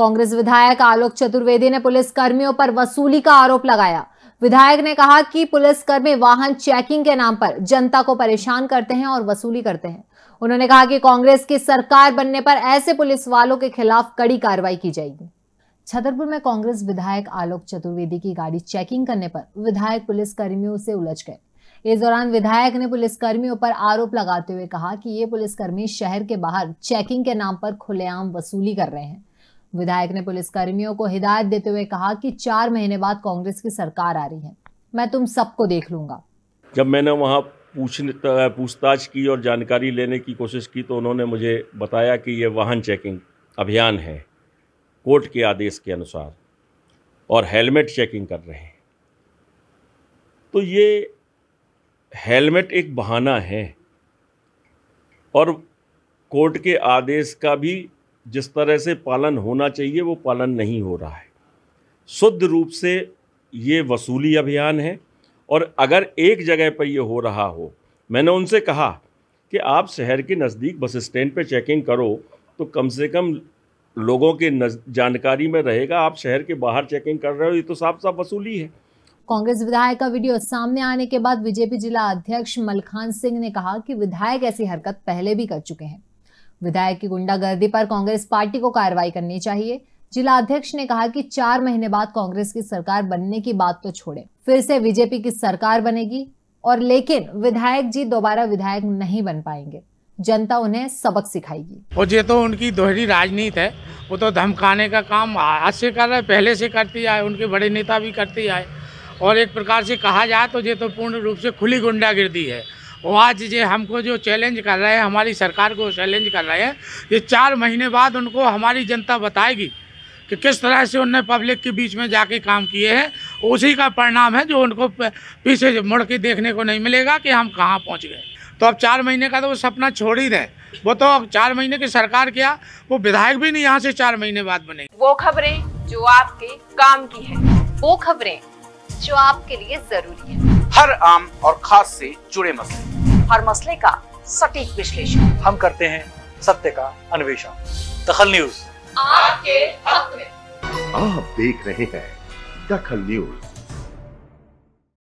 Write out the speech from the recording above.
कांग्रेस विधायक आलोक चतुर्वेदी ने पुलिस कर्मियों पर वसूली का आरोप लगाया विधायक ने कहा कि पुलिसकर्मी वाहन चेकिंग के नाम पर जनता को परेशान करते हैं और वसूली करते हैं उन्होंने कहा कि कांग्रेस की सरकार बनने पर ऐसे पुलिस वालों के खिलाफ कड़ी कार्रवाई की जाएगी छतरपुर में कांग्रेस विधायक आलोक चतुर्वेदी की गाड़ी चेकिंग करने पर विधायक पुलिस कर्मियों से उलझ गए इस दौरान विधायक ने पुलिस कर्मियों पर आरोप लगाते हुए कहा कि ये पुलिसकर्मी शहर के बाहर चेकिंग के नाम पर खुलेआम वसूली कर रहे हैं विधायक ने पुलिसकर्मियों को हिदायत देते हुए कहा कि चार महीने बाद कांग्रेस की सरकार आ रही है मैं तुम सबको देख लूंगा जब मैंने वहाँ पूछने पूछताछ की और जानकारी लेने की कोशिश की तो उन्होंने मुझे बताया कि ये वाहन चेकिंग अभियान है कोर्ट के आदेश के अनुसार और हेलमेट चेकिंग कर रहे हैं तो ये हेलमेट एक बहाना है और कोर्ट के आदेश का भी जिस तरह से पालन होना चाहिए वो पालन नहीं हो रहा है शुद्ध रूप से ये वसूली अभियान है और अगर एक जगह पर ये हो रहा हो मैंने उनसे कहा कि आप शहर के नज़दीक बस स्टैंड पे चेकिंग करो तो कम से कम लोगों के जानकारी में रहेगा आप शहर के बाहर चेकिंग कर रहे हो ये तो साफ साफ वसूली है कांग्रेस विधायक का वीडियो सामने आने के बाद बीजेपी जिला अध्यक्ष मलखान सिंह ने कहा कि विधायक ऐसी हरकत पहले भी कर चुके हैं विधायक की गुंडागर्दी पर कांग्रेस पार्टी को कार्रवाई करनी चाहिए जिला अध्यक्ष ने कहा कि चार महीने बाद कांग्रेस की सरकार बनने की बात तो छोड़े फिर से बीजेपी की सरकार बनेगी और लेकिन विधायक जी दोबारा विधायक नहीं बन पाएंगे जनता उन्हें सबक सिखाएगी और ये तो उनकी दोहरी राजनीति है वो तो धमकाने का काम आज से कर रहा है पहले से करती आए उनके बड़े नेता भी करती आए और एक प्रकार से कहा जाए तो ये तो पूर्ण रूप से खुली गुंडागिर्दी है वो आज ये हमको जो चैलेंज कर रहे हैं हमारी सरकार को चैलेंज कर रहे हैं ये चार महीने बाद उनको हमारी जनता बताएगी कि किस तरह से उनने पब्लिक के बीच में जाके काम किए हैं उसी का परिणाम है जो उनको पीछे मुड़ के देखने को नहीं मिलेगा कि हम कहाँ पहुँच गए तो अब चार महीने का तो वो सपना छोड़ ही दें वो तो अब चार महीने की सरकार क्या वो विधायक भी नहीं यहाँ से चार महीने बाद बने वो खबरें जो आपके काम की है वो खबरें जो आपके लिए जरूरी है हर आम और खास से जुड़े मसले हर मसले का सटीक विश्लेषण हम करते हैं सत्य का अन्वेषण दखल न्यूज आपके हाथ में। आप देख रहे हैं दखल न्यूज